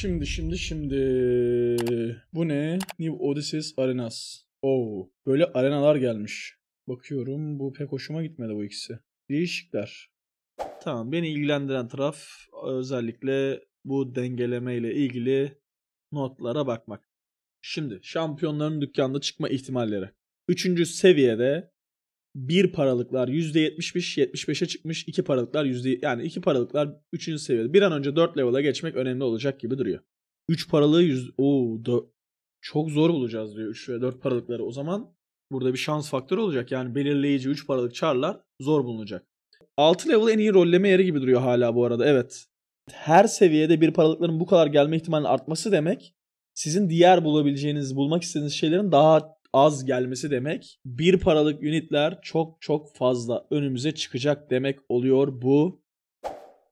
Şimdi şimdi şimdi. Bu ne? New Odysseus Arenas. Oo, oh, böyle arenalar gelmiş. Bakıyorum bu pek hoşuma gitmedi bu ikisi. Değişikler. Tamam beni ilgilendiren taraf özellikle bu dengeleme ile ilgili notlara bakmak. Şimdi şampiyonların dükkanda çıkma ihtimalleri. Üçüncü seviyede 1 paralıklar %75 75'e çıkmış. 2 paralıklar yüzde yani 2 paralıklar 3. seviyede. Bir an önce 4 level'a geçmek önemli olacak gibi duruyor. 3 paralığı yüz o çok zor bulacağız diyor 3 ve 4 paralıkları. O zaman burada bir şans faktörü olacak. Yani belirleyici 3 paralık çarlar zor bulunacak. 6 level en iyi rolleme yeri gibi duruyor hala bu arada. Evet. Her seviyede bir paralıkların bu kadar gelme ihtimalinin artması demek sizin diğer bulabileceğiniz, bulmak istediğiniz şeylerin daha az gelmesi demek. Bir paralık ünitler çok çok fazla önümüze çıkacak demek oluyor bu.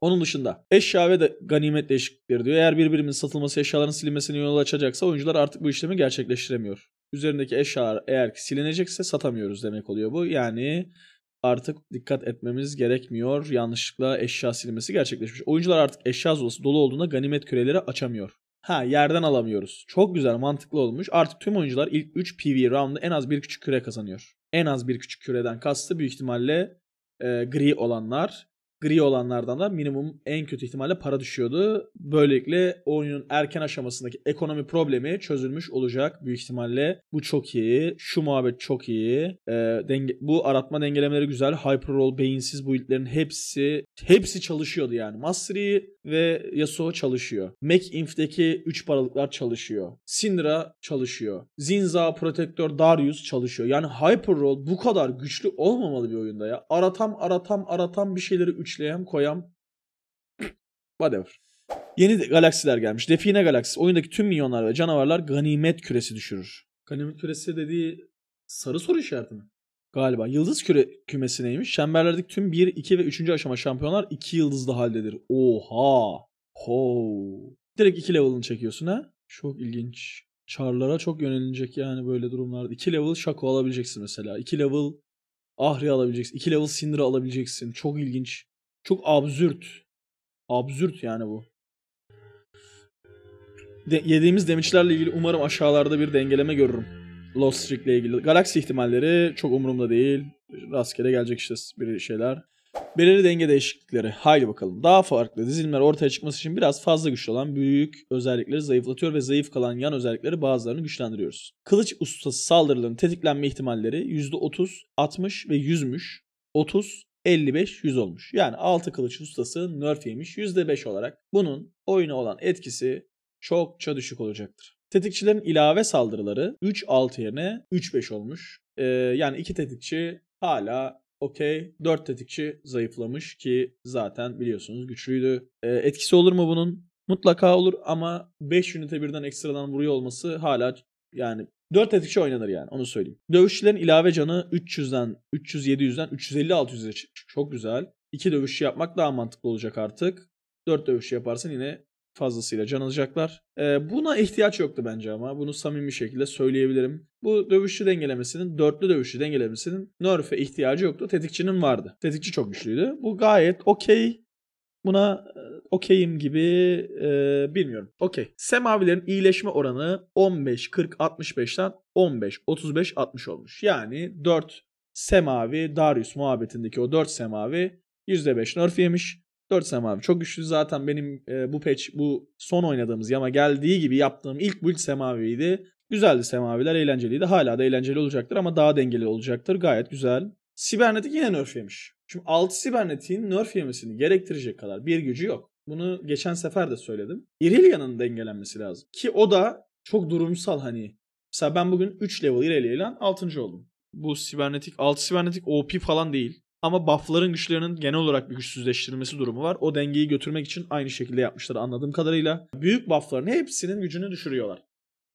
Onun dışında eşya ve de ganimet değişiklikleri diyor. Eğer birbirinin satılması eşyaların silinmesine yol açacaksa oyuncular artık bu işlemi gerçekleştiremiyor. Üzerindeki eşyalar eğer ki silinecekse satamıyoruz demek oluyor bu. Yani artık dikkat etmemiz gerekmiyor. Yanlışlıkla eşya silinmesi gerçekleşmiş. Oyuncular artık eşya zolası dolu olduğunda ganimet küreleri açamıyor. Ha yerden alamıyoruz. Çok güzel mantıklı olmuş. Artık tüm oyuncular ilk 3 PV round'da en az bir küçük küre kazanıyor. En az bir küçük küreden kastı büyük ihtimalle e, gri olanlar gri olanlardan da minimum en kötü ihtimalle para düşüyordu. Böylelikle oyunun erken aşamasındaki ekonomi problemi çözülmüş olacak büyük ihtimalle. Bu çok iyi. Şu muhabbet çok iyi. E, denge, bu aratma dengelemeleri güzel. Hyperroll, beyinsiz build'lerin hepsi hepsi çalışıyordu yani. Mastery ve Yasuo çalışıyor. Mac Inf'deki 3 paralıklar çalışıyor. Syndra çalışıyor. Zinza, Protector, Darius çalışıyor. Yani Hyperroll bu kadar güçlü olmamalı bir oyunda ya. Aratam aratam aratam bir şeyleri 3 işleyem koyam. Whatever. Yeni galaksiler gelmiş. Define galaksisi. Oyundaki tüm minyonlar ve canavarlar ganimet küresi düşürür. Ganimet küresi dediği sarı soru işareti mi? Galiba. Yıldız küre kümesi neymiş? Çemberlerdeki tüm 1, 2 ve 3. aşama şampiyonlar 2 yıldızlı haldedir. Oha. Ho. Direkt 2 level'ını çekiyorsun ha. Çok ilginç. Çarlara çok yönelecek yani böyle durumlarda. 2 level Shaco alabileceksin mesela. 2 level Ahri alabileceksin. 2 level Syndra alabileceksin. Çok ilginç. Çok absürt. Absürt yani bu. De- yediğimiz demişlerle ilgili umarım aşağılarda bir dengeleme görürüm. Lost Streak'le ilgili. Galaksi ihtimalleri çok umurumda değil. Rastgele gelecek işte bir şeyler. Belirli denge değişiklikleri. Haydi bakalım. Daha farklı dizilimler ortaya çıkması için biraz fazla güçlü olan büyük özellikleri zayıflatıyor ve zayıf kalan yan özellikleri bazılarını güçlendiriyoruz. Kılıç ustası saldırılarının tetiklenme ihtimalleri %30, 60 ve 100'müş. 30, 55-100 olmuş. Yani 6 kılıç ustası nerf yemiş %5 olarak. Bunun oyuna olan etkisi çokça düşük olacaktır. Tetikçilerin ilave saldırıları 3-6 yerine 3-5 olmuş. Ee, yani 2 tetikçi hala okey. 4 tetikçi zayıflamış ki zaten biliyorsunuz güçlüydü. Ee, etkisi olur mu bunun? Mutlaka olur ama 5 ünite birden ekstradan vuruyor olması hala yani 4 tetikçi oynanır yani onu söyleyeyim. Dövüşçülerin ilave canı 300'den 300-700'den 350-600'e çıkmış. Çok güzel. 2 dövüşçü yapmak daha mantıklı olacak artık. 4 dövüşçü yaparsın yine fazlasıyla can alacaklar. E, buna ihtiyaç yoktu bence ama bunu samimi şekilde söyleyebilirim. Bu dövüşçü dengelemesinin, dörtlü dövüşçü dengelemesinin nerf'e ihtiyacı yoktu. Tetikçinin vardı. Tetikçi çok güçlüydü. Bu gayet okey Buna e, okeyim gibi e, bilmiyorum. Okey. Semavilerin iyileşme oranı 15 40 65'ten 15 35 60 olmuş. Yani 4 semavi Darius muhabbetindeki o 4 semavi %5 nerf yemiş. 4 semavi çok güçlü zaten benim e, bu patch bu son oynadığımız yama geldiği gibi yaptığım ilk build semaviydi. Güzeldi semaviler eğlenceliydi. Hala da eğlenceli olacaktır ama daha dengeli olacaktır. Gayet güzel Sibernetik yine nerf yemiş. Şimdi 6 Sibernetik'in nerf yemesini gerektirecek kadar bir gücü yok. Bunu geçen sefer de söyledim. Irelia'nın dengelenmesi lazım. Ki o da çok durumsal hani. Mesela ben bugün 3 level Irelia ile 6. oldum. Bu sibernetik, 6 sibernetik OP falan değil. Ama buffların güçlerinin genel olarak bir güçsüzleştirilmesi durumu var. O dengeyi götürmek için aynı şekilde yapmışlar anladığım kadarıyla. Büyük buffların hepsinin gücünü düşürüyorlar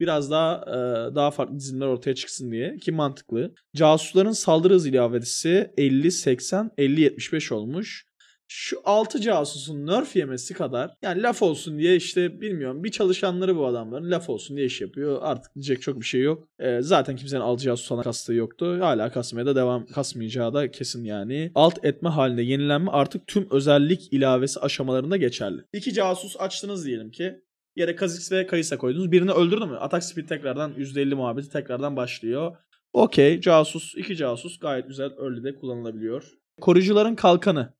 biraz daha e, daha farklı dizilimler ortaya çıksın diye ki mantıklı. Casusların saldırı hız ilavesi 50-80 50-75 olmuş. Şu 6 casusun nerf yemesi kadar yani laf olsun diye işte bilmiyorum bir çalışanları bu adamların laf olsun diye iş yapıyor. Artık diyecek çok bir şey yok. E, zaten kimsenin 6 casus sana kastığı yoktu. Hala kasmaya da devam kasmayacağı da kesin yani. Alt etme halinde yenilenme artık tüm özellik ilavesi aşamalarında geçerli. 2 casus açtınız diyelim ki. Yere Kazix ve Kayısa koydunuz. Birini öldürdü mü? Atak speed tekrardan %50 muhabbeti tekrardan başlıyor. Okey. Casus. iki casus gayet güzel early'de kullanılabiliyor. Koruyucuların kalkanı.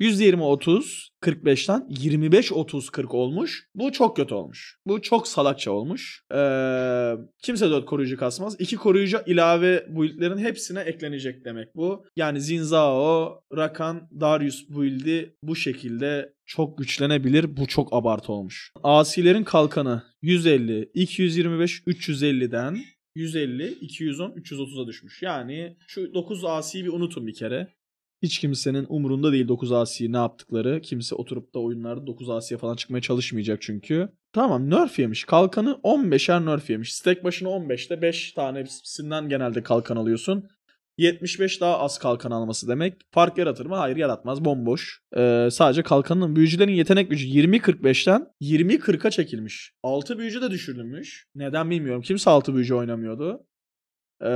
120 30 45'ten 25-30-40 olmuş. Bu çok kötü olmuş. Bu çok salakça olmuş. Ee, kimse 4 koruyucu kasmaz. 2 koruyucu ilave build'lerin hepsine eklenecek demek bu. Yani Zinzao, Rakan, Darius build'i bu şekilde çok güçlenebilir. Bu çok abartı olmuş. Asilerin kalkanı 150, 225, 350'den 150, 210, 330'a düşmüş. Yani şu 9 asiyi bir unutun bir kere. Hiç kimsenin umurunda değil 9 Asi ne yaptıkları. Kimse oturup da oyunlarda 9 Asi'ye falan çıkmaya çalışmayacak çünkü. Tamam nerf yemiş. Kalkanı 15'er nerf yemiş. Stack başına 15'te 5 tanesinden genelde kalkan alıyorsun. 75 daha az kalkan alması demek. Fark yaratır mı? Hayır yaratmaz. Bomboş. Ee, sadece kalkanın büyücülerin yetenek gücü 20-45'ten 20-40'a çekilmiş. 6 büyücü de düşürülmüş. Neden bilmiyorum. Kimse 6 büyücü oynamıyordu. Ee,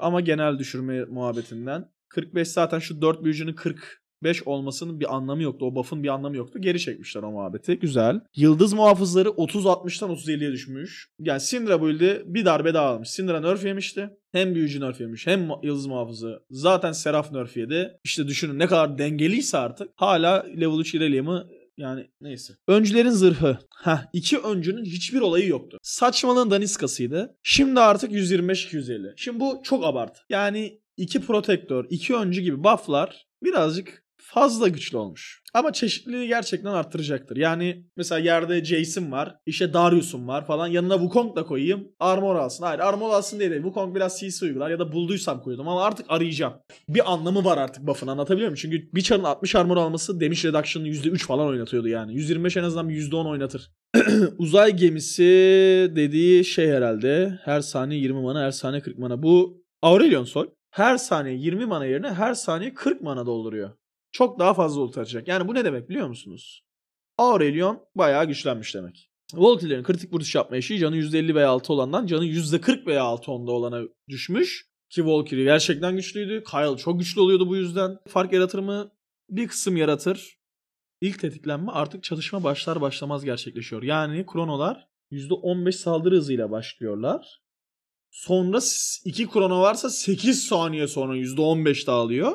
ama genel düşürme muhabbetinden. 45 zaten şu 4 büyücünün 45 olmasının bir anlamı yoktu. O buff'ın bir anlamı yoktu. Geri çekmişler o muhabbeti. Güzel. Yıldız muhafızları 30-60'tan 30-50'ye düşmüş. Yani Syndra build'i bir darbe daha almış. Syndra nerf yemişti. Hem büyücü nerf yemiş hem yıldız muhafızı. Zaten Seraf nerf yedi. İşte düşünün ne kadar dengeliyse artık. Hala level 3 irelium'ı yani neyse. Öncülerin zırhı. Ha iki öncünün hiçbir olayı yoktu. Saçmalığın daniskasıydı. Şimdi artık 125-250. Şimdi bu çok abart. Yani 2 protektör, iki öncü gibi bufflar birazcık fazla güçlü olmuş. Ama çeşitliliği gerçekten arttıracaktır. Yani mesela yerde Jason var, işte Darius'um var falan. Yanına Wukong da koyayım. Armor alsın. Hayır armor alsın diye değil. Wukong biraz CC uygular ya da bulduysam koyuyordum ama artık arayacağım. Bir anlamı var artık buff'ın anlatabiliyor muyum? Çünkü bir çarın 60 armor alması damage reduction'ı %3 falan oynatıyordu yani. 125 en azından bir %10 oynatır. Uzay gemisi dediği şey herhalde. Her saniye 20 mana, her saniye 40 mana. Bu Aurelion Sol her saniye 20 mana yerine her saniye 40 mana dolduruyor. Çok daha fazla ulti açacak. Yani bu ne demek biliyor musunuz? Aurelion bayağı güçlenmiş demek. Voltilerin kritik vuruş yapma eşiği canı %50 veya 6 olandan canı %40 veya 6 onda olana düşmüş. Ki Valkyrie gerçekten güçlüydü. Kyle çok güçlü oluyordu bu yüzden. Fark yaratır mı? Bir kısım yaratır. İlk tetiklenme artık çalışma başlar başlamaz gerçekleşiyor. Yani kronolar %15 saldırı hızıyla başlıyorlar. Sonra 2 krona varsa 8 saniye sonra %15 dağılıyor.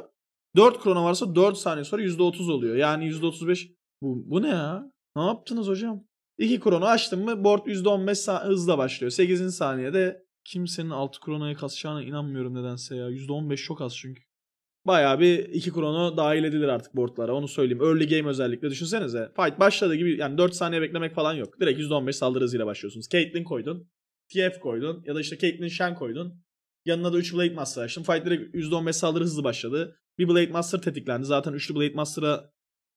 4 krona varsa 4 saniye sonra %30 oluyor. Yani %35 bu, bu ne ya? Ne yaptınız hocam? 2 kronu açtım mı board %15 hızla başlıyor. 8. saniyede kimsenin 6 kronaya kasacağına inanmıyorum nedense ya. %15 çok az çünkü. Baya bir 2 krono dahil edilir artık boardlara onu söyleyeyim. Early game özellikle düşünsenize. Fight başladı gibi yani 4 saniye beklemek falan yok. Direkt %15 saldırı hızıyla başlıyorsunuz. Caitlyn koydun. TF koydun ya da işte Caitlyn Shen koydun. Yanına da 3 Blade Master açtın. Fight'lere %15 saldırı hızlı başladı. Bir Blade Master tetiklendi. Zaten 3'lü Blade Master'a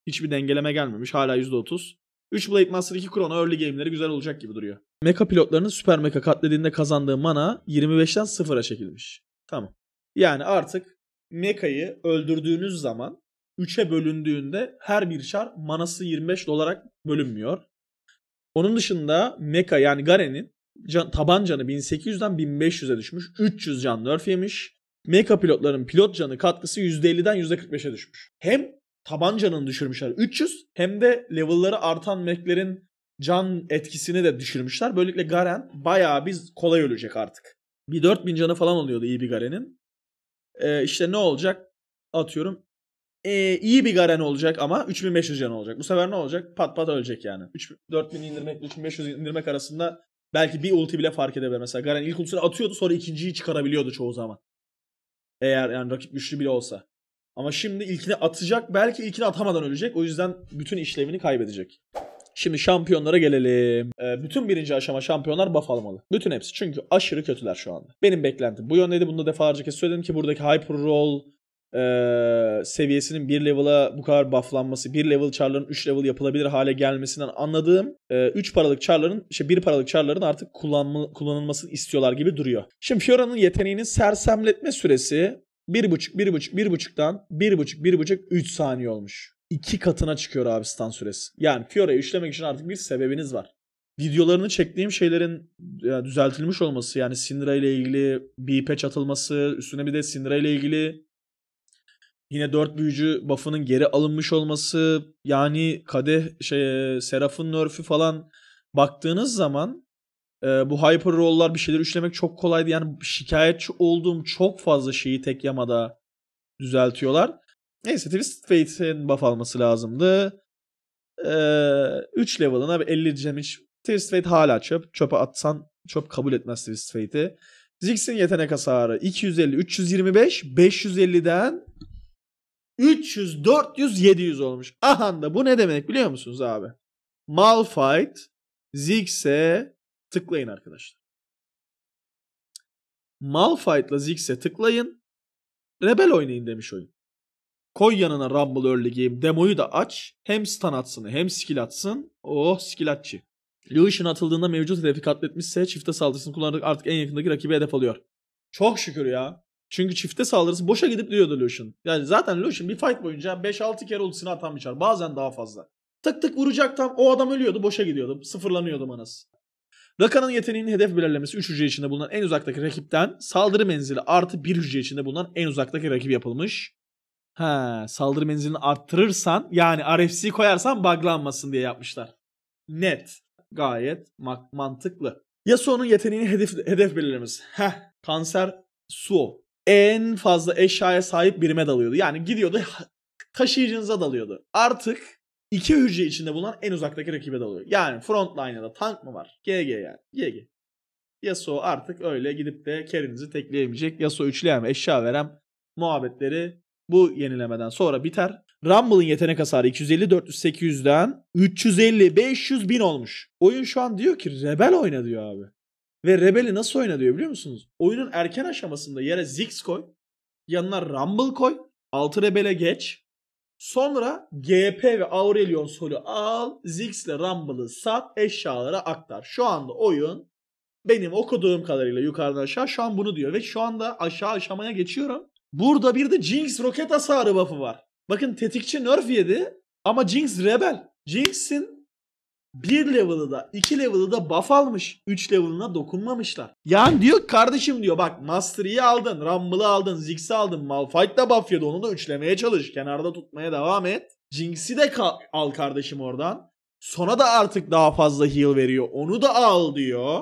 hiçbir dengeleme gelmemiş. Hala %30. 3 Blade Master 2 Krono early game'leri güzel olacak gibi duruyor. Mecha pilotlarının süper mecha katlediğinde kazandığı mana 25'ten 0'a çekilmiş. Tamam. Yani artık mecha'yı öldürdüğünüz zaman 3'e bölündüğünde her bir şar manası 25 olarak bölünmüyor. Onun dışında mecha yani Garen'in can, taban canı 1800'den 1500'e düşmüş. 300 can nerf yemiş. Meka pilotların pilot canı katkısı %50'den %45'e düşmüş. Hem taban canını düşürmüşler 300 hem de level'ları artan meklerin can etkisini de düşürmüşler. Böylelikle Garen bayağı biz kolay ölecek artık. Bir 4000 canı falan oluyordu iyi bir Garen'in. Ee, işte ne olacak? Atıyorum ee, iyi bir Garen olacak ama 3500 can olacak. Bu sefer ne olacak? Pat pat ölecek yani. 3, 4000 indirmek 3500 indirmek arasında Belki bir ulti bile fark edebilir. Mesela Garen ilk ultisini atıyordu sonra ikinciyi çıkarabiliyordu çoğu zaman. Eğer yani rakip güçlü bile olsa. Ama şimdi ilkini atacak. Belki ilkini atamadan ölecek. O yüzden bütün işlevini kaybedecek. Şimdi şampiyonlara gelelim. Ee, bütün birinci aşama şampiyonlar buff almalı. Bütün hepsi. Çünkü aşırı kötüler şu anda. Benim beklentim bu yöndeydi. Bunu da defalarca kez söyledim ki buradaki Hyper Roll e, seviyesinin bir level'a bu kadar bufflanması, bir level charların 3 level yapılabilir hale gelmesinden anladığım e, paralık charların, işte 1 paralık charların artık kullanma, kullanılmasını istiyorlar gibi duruyor. Şimdi Fiora'nın yeteneğinin sersemletme süresi 1.5 1.5 1.5'dan 1.5 1.5 3 saniye olmuş. 2 katına çıkıyor abi stan süresi. Yani Fiora'yı üçlemek için artık bir sebebiniz var videolarını çektiğim şeylerin düzeltilmiş olması yani Sindra ile ilgili bir patch atılması üstüne bir de Sindra ile ilgili Yine dört büyücü buff'ının geri alınmış olması yani kadeh şey e, serafın nerf'ü falan baktığınız zaman e, bu hyper roll'lar bir şeyler üçlemek çok kolaydı. Yani şikayetçi olduğum çok fazla şeyi tek yamada düzeltiyorlar. Neyse Twisted Fate'in buff alması lazımdı. Ee, 3 level'ına 50 damage. Twisted Fate hala çöp. Çöpe atsan çöp kabul etmez Twisted Fate'i. Ziggs'in yetenek hasarı 250, 325, 550'den 300, 400, 700 olmuş. da bu ne demek biliyor musunuz abi? Malfight, Ziggs'e tıklayın arkadaşlar. Malfightla Ziggs'e tıklayın. Rebel oynayın demiş oyun. Koy yanına Rumble Early Game demoyu da aç. Hem stun atsın hem skill atsın. Oh skill atçı. Lucian atıldığında mevcut hedefi katletmişse çifte saldırısını kullanarak artık en yakındaki rakibi hedef alıyor. Çok şükür ya. Çünkü çifte saldırısı boşa gidip duruyordu Lucian. Yani zaten Lucian bir fight boyunca 5-6 kere ultisini atan bir çar. Bazen daha fazla. Tık tık vuracak tam o adam ölüyordu boşa gidiyordu. Sıfırlanıyordu manas. Rakan'ın yeteneğinin hedef belirlemesi 3 hücre içinde bulunan en uzaktaki rakipten saldırı menzili artı 1 hücre içinde bulunan en uzaktaki rakip yapılmış. Ha, saldırı menzilini arttırırsan yani RFC koyarsan buglanmasın diye yapmışlar. Net. Gayet mantıklı. Yasuo'nun yeteneğini hedef, hedef belirlemesi. Heh, kanser Suo en fazla eşyaya sahip birime dalıyordu. Yani gidiyordu taşıyıcınıza dalıyordu. Artık iki hücre içinde bulunan en uzaktaki rakibe dalıyor. Yani frontline'da tank mı var? GG yani. GG. Yasuo artık öyle gidip de Kerin'izi tekleyemeyecek. Yasuo üçleyem eşya verem muhabbetleri bu yenilemeden sonra biter. Rumble'ın yetenek hasarı 250 400 800'den 350 500 bin olmuş. Oyun şu an diyor ki Rebel oyna diyor abi. Ve Rebel'i nasıl oyna diyor biliyor musunuz? Oyunun erken aşamasında yere Ziggs koy. Yanına Rumble koy. altı Rebel'e geç. Sonra GP ve Aurelion Sol'u al. Ziggs'le Rumble'ı sat. Eşyalara aktar. Şu anda oyun benim okuduğum kadarıyla yukarıdan aşağı şu an bunu diyor. Ve şu anda aşağı aşamaya geçiyorum. Burada bir de Jinx roket hasarı buff'ı var. Bakın tetikçi nerf yedi ama Jinx rebel. Jinx'in bir level'ı da iki level'ı da buff almış. üç level'ına dokunmamışlar. Yani diyor kardeşim diyor bak Mastery'i aldın, Rumble'ı aldın, Ziggs'i aldın. Malphite de buff yedi onu da üçlemeye çalış. Kenarda tutmaya devam et. Jinx'i de ka- al kardeşim oradan. Sona da artık daha fazla heal veriyor. Onu da al diyor.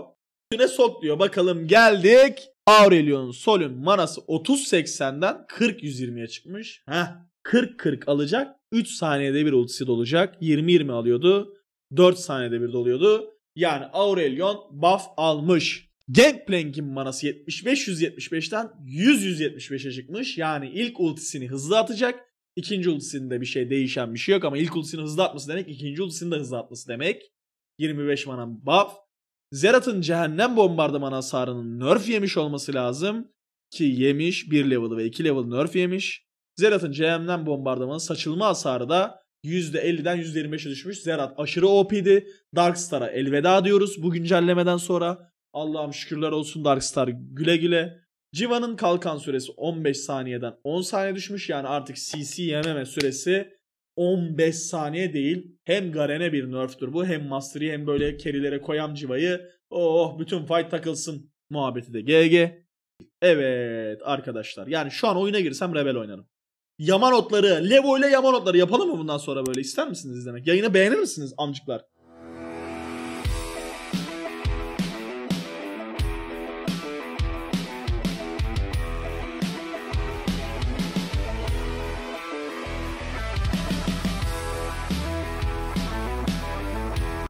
Üstüne sok diyor. Bakalım geldik. Aurelion'un solun manası 30-80'den 40-120'ye çıkmış. Heh. 40-40 alacak. 3 saniyede bir ultisi dolacak. 20-20 alıyordu. 4 saniyede bir doluyordu. Yani Aurelion buff almış. Gangplank'in manası 75-175'ten 100-175'e çıkmış. Yani ilk ultisini hızlı atacak. İkinci ultisinde bir şey değişen bir şey yok ama ilk ultisini hızlı atması demek ikinci ultisini de hızlı atması demek. 25 mana buff. Zerat'ın cehennem Bombardımanı hasarının nerf yemiş olması lazım. Ki yemiş 1 level ve 2 level nerf yemiş. Zerat'ın cehennem Bombardımanı saçılma hasarı da %50'den %25'e düşmüş. Zerat aşırı OP'di. Darkstar'a elveda diyoruz bu güncellemeden sonra. Allah'ım şükürler olsun Darkstar güle güle. Civa'nın kalkan süresi 15 saniyeden 10 saniye düşmüş. Yani artık CC yememe süresi 15 saniye değil. Hem Garen'e bir nerftür bu hem Mastery hem böyle kerilere koyam Civa'yı. Oh bütün fight takılsın muhabbeti de GG. Evet arkadaşlar yani şu an oyuna girsem Rebel oynarım. Yaman otları. Levo ile yaman otları yapalım mı bundan sonra böyle ister misiniz izlemek? Yayını beğenir misiniz amcıklar?